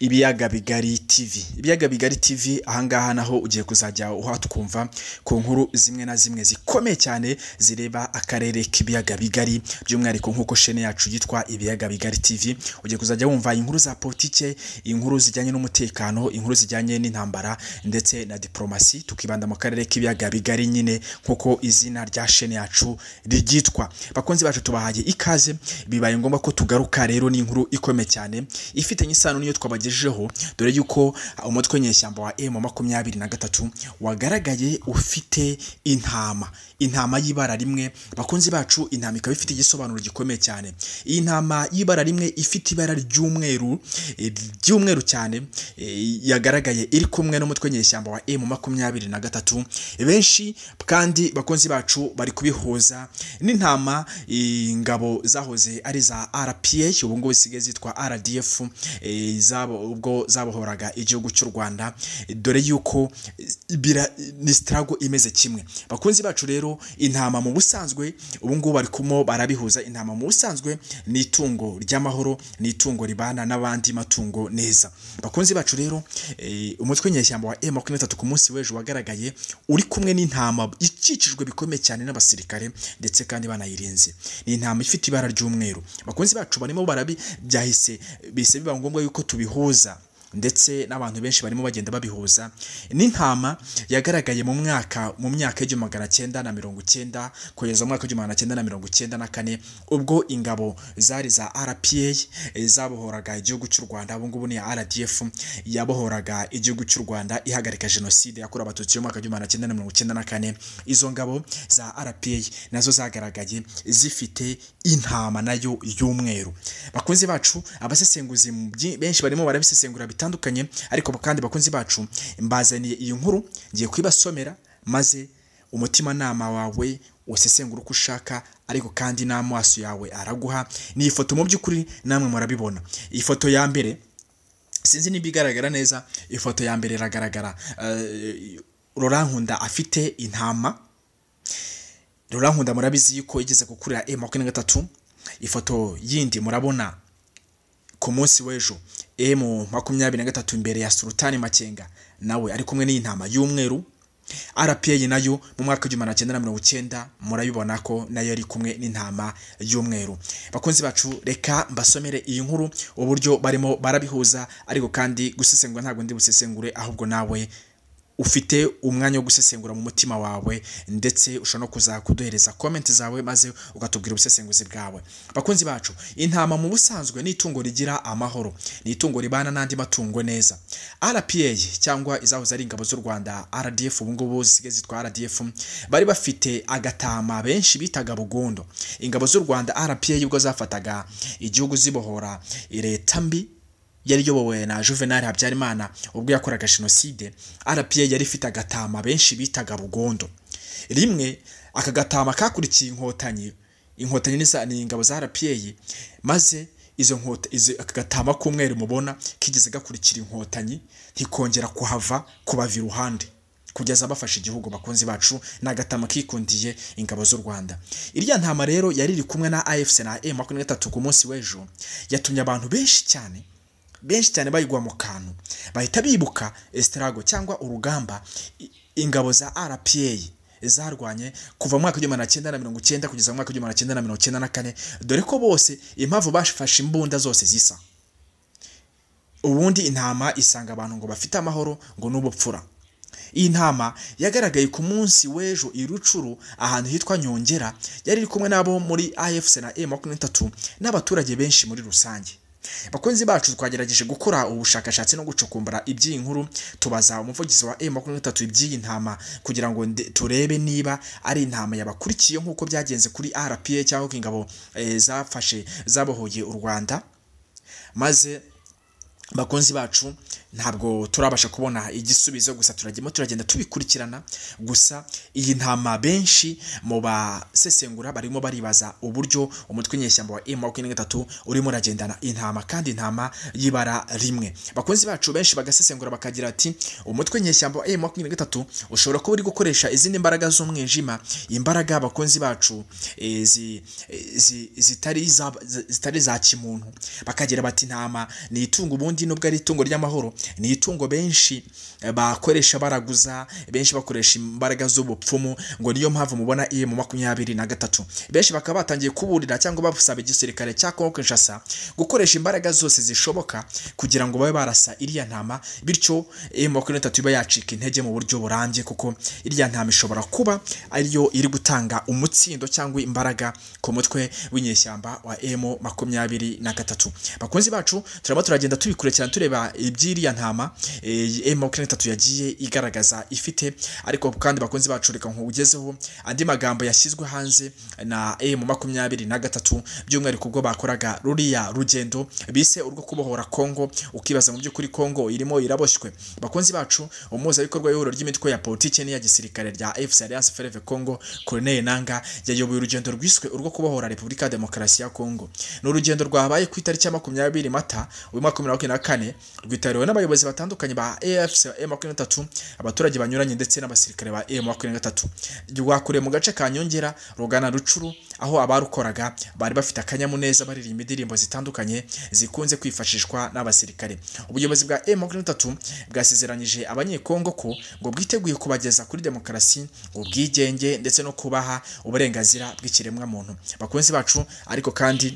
ibiyaga bigari tv ibiyaga bigari tv ahangaha naho ugiye kuzajya uhatwumva ku nkuru zimwe na zimwe zikomeye cyane zireba akarere k'ibiyaga bigari by'umwihariko nk'uko shene yacu yitwa ibiyaga bigari tv ugiye kuzajya wumva inkuru za politike inkuru zijyanye n'umutekano inkuru zijyanye n'intambara ndetse na diplomasi tukibanda mu karere k'ibiyaga bigari nyine nk'uko izina rya shene yacu ryitwa bakunzi bacu tubahaye ikaze bibaye ngombwa ko tugaruka rero n'inkuru ikomeye cyane ifitanye isano n'iyo twabagiye bagejejeho dore y'uko umutwe w'inyeshyamba wa emu makumyabiri na gatatu wagaragaye ufite intama intama y'ibara rimwe bakunzi bacu intama ikaba ifite igisobanuro gikomeye cyane iyi ntama y'ibara rimwe ifite ibara ry'umweru eh, ry'umweru cyane eh, yagaragaye iri kumwe n'umutwe Nyeshyamba wa emu makumyabiri na gatatu benshi kandi bakunzi bacu bari kubihuza n'intama ingabo eh, zahoze ari za rpa ubu ngubu zisigaye zitwa rdf zabo ubwo zabohoraga igihugu cy'u rwanda dore yuko ni sitarago imeze kimwe bakunzi bacu rero intama mu busanzwe ubu bari barikumo barabihuza intama mu busanzwe ni itungo ry'amahoro ni itungo ribana n'abandi matungo neza bakunzi bacu rero eh, umutwe w'inyeshyamba wa e makumyabiri na ku munsi w'ejo wagaragaye uri kumwe n'intama ikikijwe bikomeye cyane n'abasirikare ndetse kandi banayirinze ni intama ifite ibara ry'umweru bakunzi bacu barimo barabi byahise bihise biba ngombwa yuko tubihuza ndetse n'abantu benshi barimo bagenda babihuza n'intama yagaragaye mu mwaka mu myaka y'igihumbi magana cyenda na mirongo cyenda kugeza mu mwaka w'igihumbi magana cyenda na mirongo cyenda na kane ubwo ingabo zari za rpa eh, zabohoraga igihugu cy'u rwanda ubu ngubu ni rdf yabohoraga igihugu cy'u rwanda ihagarika jenoside yakorewe abatutsi mu mwaka w'igihumbi magana cyenda na mirongo cyenda na kane izo ngabo za rpa nazo zagaragaye zifite intama nayo y'umweru bakunzi bacu abasesenguzi benshi barimo barabisesengura bitandukanye ariko kandi bakunzi bacu mbazaniye iyi nkuru ngiye kuyibasomera maze umutimanama wawe usesengura uko ushaka ariko kandi n'amaso yawe araguha ni ifoto mu by'ukuri namwe murabibona Ifoto ya mbere sinzi niba igaragara neza ifoto ya mbere iragaragara eh, Nkunda afite intama Nkunda murabizi yuko igeze gukurira e makumyabiri na gatatu ifoto yindi murabona ku munsi w'ejo emu eh, makumyabiri na gatatu imbere ya sultani makenga nawe ari kumwe n'iyi ntama y'umweru rpa nayo mu mwaka w'igihumbi magana cyenda na mirongo icyenda murabibona ko nayo yari kumwe n'intama y'umweru bakunzi bacu reka mbasomere iyi nkuru uburyo barimo barabihuza ariko kandi gusesengura ntabwo ndi busesengure ahubwo nawe ufite umwanya wo gusesengura mu mutima wawe ndetse ushobora no kuza komenti zawe maze ugatubwira ubusesenguzi bwawe bakunzi bacu intama mu busanzwe ni itungo rigira amahoro ni itungo ribana n'andi matungo neza rpa cyangwa izahoze ari ingabo z'u rwanda rdf ubu ngubu zisigaye zitwa rdf bari bafite agatama benshi bitaga bugondo ingabo z'u rwanda rpa ubwo zafataga igihugu zibohora leta mbi yari iyobowe na juvenal habyarimana ubwo yakoraga jenoside Arapiye yari ifite agatama benshi bitaga bugondo rimwe aka gatama kakurikiye inkotanyi inkotanyi ni ingabo za rpa maze izo nkota aka gatama k'umweru mubona kigeze gakurikira inkotanyi ntikongera kuhava kubava iruhande kugeza bafashe igihugu bakunzi bacu n’agatama kikundiye ingabo z'u rwanda iriya ntama rero yari iri kumwe na afc na e makumyabiri na gatatu ku munsi w'ejo yatumye abantu benshi cyane benshi cyane bayigwa mu kantu bahita bibuka esitarago cyangwa urugamba ingabo za rpa zarwanye kuva mu mwaka w'igihumbi magana cyenda na mirongo cyenda kugeza mu mwaka w'igihumbi magana cyenda na mirongo cyenda na kane dore ko bose impamvu bafashe imbunda zose zisa ubundi intama isanga abantu ngo bafite amahoro ngo n'ubupfura iyi ntama yagaragaye ku munsi w'ejo i rucuru ahantu hitwa nyongera yari iri kumwe n'abo muri afc na e makumyabiri n'abaturage benshi muri rusange bakunzi bacu twagerageje gukora ubushakashatsi no gucukumbura iby'iyi nkuru tubaza umuvugizi wa M23 iby'iyi ntama kugira ngo turebe niba ari intama yabakurikiye nk'uko byagenze kuri RPA cyangwa ingabo eh, zafashe zabohoye u Rwanda maze bakunzi bacu ntabwo turabasha kubona igisubizo gusa turagenda turagenda tubikurikirana gusa iyi ntama benshi mu basesengura barimo baribaza uburyo umutwe w'inyeshyamba wa emu makumyabiri gatatu urimo uragendana intama kandi intama y'ibara rimwe bakunzi bacu benshi bagasesengura bakagira ati umutwe w'inyeshyamba wa emu makumyabiri gatatu ushobora kuba uri gukoresha izindi mbaraga z'umwijima imbaraga abakunzi bacu eh, eh, zitari za kimuntu bakagira bati intama ni itungo ubundi nubwo ari itungo ry'amahoro ni itungo benshi eh, bakoresha baraguza benshi bakoresha imbaraga z'ubupfumu ngo niyo mpamvu mubona iyo mu makumyabiri na gatatu benshi bakaba batangiye kuburira cyangwa basaba igisirikare cya Kongo Kinshasa gukoresha imbaraga zose zishoboka kugira ngo babe barasa iriya ntama bityo iyo makumyabiri na gatatu iba yacika intege mu buryo burambye kuko iriya ntama ishobora kuba ariyo iri gutanga umutsindo cyangwa imbaraga ku mutwe w'inyeshyamba wa emu makumyabiri na gatatu bakunzi bacu turaba turagenda tubikure tureba iby'iriya ntama eh, makumyabiri n'itatu yagiye igaragaza ifite ariko kandi bakunze bacurika nk'ugezeho andi magambo yashyizwe hanze na emu makumyabiri na gatatu by'umwihariko ubwo bakoraga ruriya rugendo bise urwo kubohora kongo ukibaza mu by'ukuri kongo irimo iraboshywe bakunzi bacu umuhuzabikorwa w'ihuriro ry'imitwe ya politiki n'iya gisirikare rya efuse alliance fereve kongo koroneri nanga yayoboye urugendo rwiswe urwo kubohora repubulika ya demokarasi ya kongo ni urugendo rwabaye ku itariki ya makumyabiri mata w'umwaka wa makumyabiri na kane rwitabiriwe n'abayobozi batandukanye ba AFC M23 abaturage banyuranye ndetse n'abasirikare ba M23 rwakorewe mu gace ka Nyongera Rugana Rucuru aho abarukoraga bari bafite akanyamuneza baririmba indirimbo zitandukanye zikunze kwifashishwa n'abasirikare ubuyobozi bwa M23 bwasezeranyije abanyekongo ko ngo bwiteguye kubageza kuri demokarasi ubwigenge ndetse no kubaha uburenganzira bw'ikiremwamuntu muntu bacu ariko kandi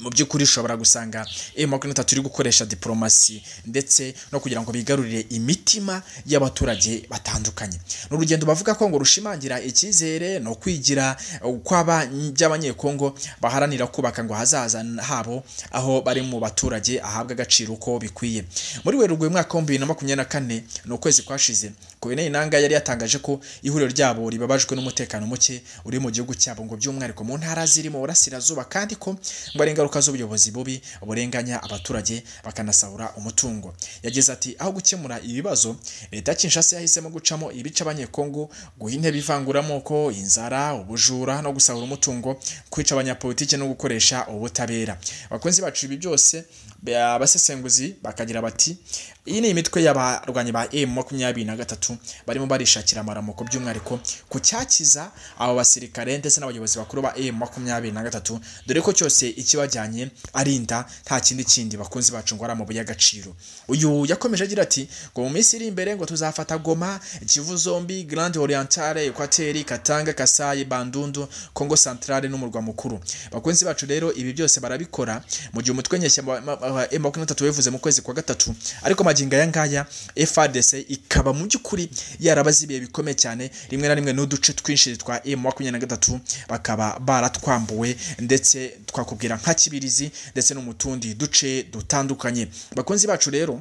mu by'ukuri ushobora gusanga emu makumyabiri n'itatu iri gukoresha diporomasi ndetse no kugira ngo bigarurire imitima y'abaturage batandukanye ni urugendo bavuga ko ngo rushimangira icyizere no kwigira by'abanyekongo baharanira kubaka ngo hazaza habo aho bari mu baturage ahabwa agaciro uko bikwiye muri werurwe mwaka w'ibihumbi bibiri na makumyabiri na kane ni ukwezi kwashize kubera inanga yari yatangaje ko ihuriro ryabo ribabajwe n'umutekano muke uri mu gihugu cyabo ngo by'umwihariko mu ntara ziri mu burasirazuba kandi ko ngo ingaruka z'ubuyobozi bubi burenganya abaturage bakanasahura umutungo yagize ati aho gukemura ibibazo leta Kinshasa yahisemo gucamo ibice abanyekongo guha intebe ivanguramoko inzara ubujura no gusahura umutungo kwica abanyapolitiki no gukoresha ubutabera bakunzi bacu ibi byose abasesenguzi bakagira bati iyi ni imitwe y'abarwanyi ba emu makumyabiri na gatatu barimo barishakira amaramuko by'umwihariko ku cyakiza abo basirikare ndetse n'abayobozi bakuru ba emu makumyabiri na gatatu dore ko cyose ikibajyanye arinda nta kindi kindi bakunze bacu ngo ari amabuye y'agaciro uyu yakomeje agira ati ngo mu minsi iri imbere ngo tuzafata goma kivu zombi garande oriyantare ekwateri katanga kasayi bandundu kongo santarare n'umurwa mukuru bakunzi bacu rero ibi byose barabikora mu gihe umutwe nyeshyamba emu eh, makumyabiri na bivuze mu kwezi kwa gatatu ariko magingo aya ngaya FARDC ikaba mu by'ukuri yarabazibiye bikomeye cyane rimwe na rimwe n'uduce twinshi twa emu makumyabiri na gatatu bakaba baratwambuwe ndetse twakubwira nka kibirizi ndetse no duce dutandukanye bakunzi bacu rero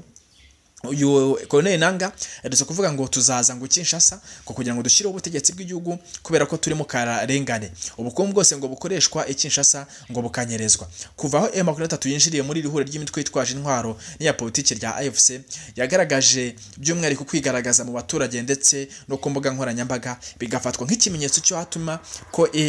uyu Colonel nanga yadusa kuvuga ngo tuzaza ngo Kinshasa ngo kugira ngo dushyireho ubutegetsi bw'igihugu kubera ko turi mu karengane ubukungu bwose ngo bukoreshwa i ngo bukanyerezwa kuva aho M makumyabiri yinjiriye muri iri huriro ry'imitwe yitwaje intwaro n'iya politiki rya AFC yagaragaje by'umwihariko kwigaragaza mu baturage ndetse no ku mbuga nkoranyambaga bigafatwa nk'ikimenyetso cyo hatuma ko e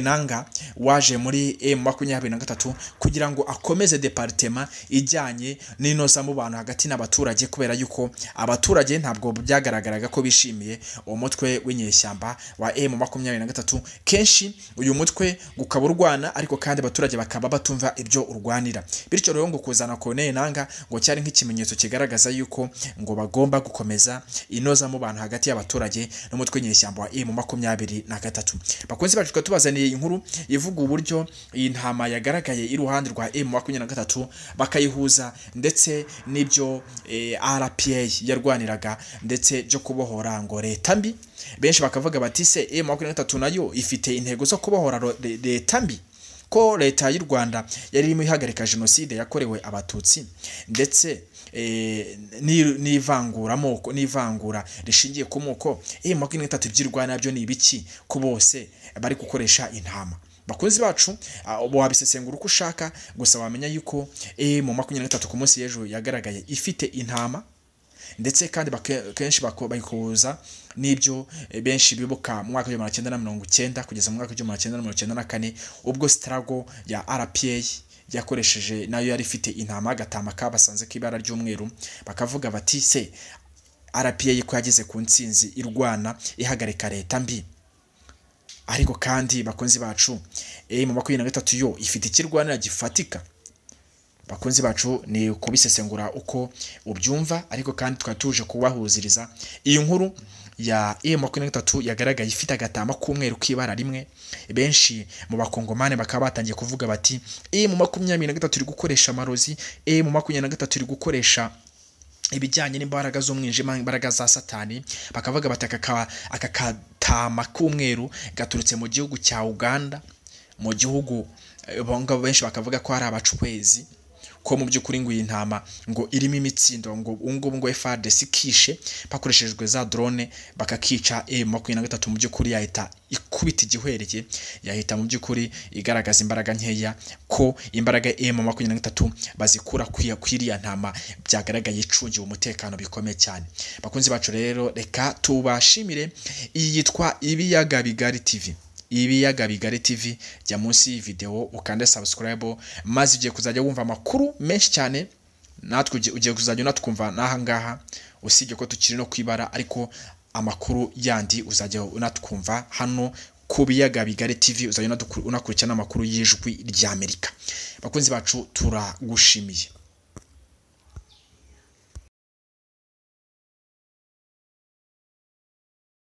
nanga waje muri M e makumyabiri na gatatu kugira ngo akomeze departema ijyanye n'inoza mu bantu hagati n'abaturage kubera yuko abaturage ntabwo byagaragaraga ko bishimiye umutwe w'inyeshyamba wa emu makumyabiri na gatatu kenshi uyu mutwe ukaba urwana ariko kandi abaturage bakaba batumva ibyo urwanira bityo rero ngo kuzana koneye nanga ngo cyari nk'ikimenyetso kigaragaza yuko ngo bagomba gukomeza inoza mu bantu hagati y'abaturage n'umutwe w'inyeshyamba wa emu makumyabiri na gatatu bakunze bacu tubazaniye inkuru ivuga uburyo iyi ntama yagaragaye iruhande rwa emu makumyabiri na gatatu bakayihuza ndetse n'ibyo eh, rpa yarwaniraga ndetse byo kubohora ngo leta mbi benshi bakavuga bati se e makumyabiri n'itatu nayo ifite intego zo kubohora leta mbi ko leta y'u rwanda yari irimo ihagarika jenoside yakorewe abatutsi ndetse eh, n'ivanguramoko n'ivangura rishingiye ku moko e makumyabiri n'itatu by'irwana byo ni ibiki ku bose bari gukoresha intama bakunzi bacu wabisesengura uko ushaka gusa wamenya yuko eh, mu makumyabiri n'itatu ku munsi y'ejo yagaragaye ifite intama ndetse kandi kenshi bayikuza n'ibyo eh, benshi bibuka mu mwaka w'igihumbi cyenda na mirongo icyenda kugeza mu mwaka w'igihumbi cyenda na mirongo icyenda na kane ubwo sitarago ya rpa yakoresheje nayo yari ifite intama agatama kabasanze k'ibara ry'umweru bakavuga bati se rpa ko yageze ku ntsinzi irwana ihagarika leta mbi ariko kandi bakunzi bacu eh, mu makumyabiri na gatatu yo ifite ikirwanira gifatika bakunzi bacu ni kubisesengura uko ubyumva ariko kandi twari tuje kubahuziriza iyi nkuru ya emu eh, makumyabiri na gatatu yagaragaye ifite agatamba k'umweru k'ibara rimwe benshi mu bakongomani bakaba batangiye kuvuga bati eh, mu makumyabiri na gatatu iri gukoresha amarozi mu makumyabiri na gatatu iri gukoresha ibijyanye n'imbaraga z'umwijima imbaraga za satani bakavuga bati aka katama k'umweru gaturutse mu gihugu cya uganda mu gihugu eh, benshi bakavuga ko hari abacwezi ko mu by'ukuri ngo iyi ntama ngo irimo imitsindo ngo ubungubu ngo FARDC ikishe bakoreshejwe za drone bakakica e makumyabiri na gatatu mu by'ukuri yahita ikubita igihwereke yahita mu by'ukuri igaragaza imbaraga nkeya ko imbaraga e makumyabiri na gatatu bazikura kwiriya ntama byagaragaye icungiwe umutekano bikomeye cyane bakunzi bacu rero reka tubashimire iyi yitwa ibiyaga bigari TV ibiyaga bigari tv jya munsi y'iyi videwo ukande sabusikarayibo maze ugiye kuzajya wumva amakuru menshi cyane natwe ugiye kuzajya unatwumva nahangaha usibye ko tukiri no kwibara ariko amakuru yandi uzajya unatwumva hano ku biyaga bigari tv uzajya unakurikirana amakuru y'ijwi ry'amerika bakunzi bacu turagushimiye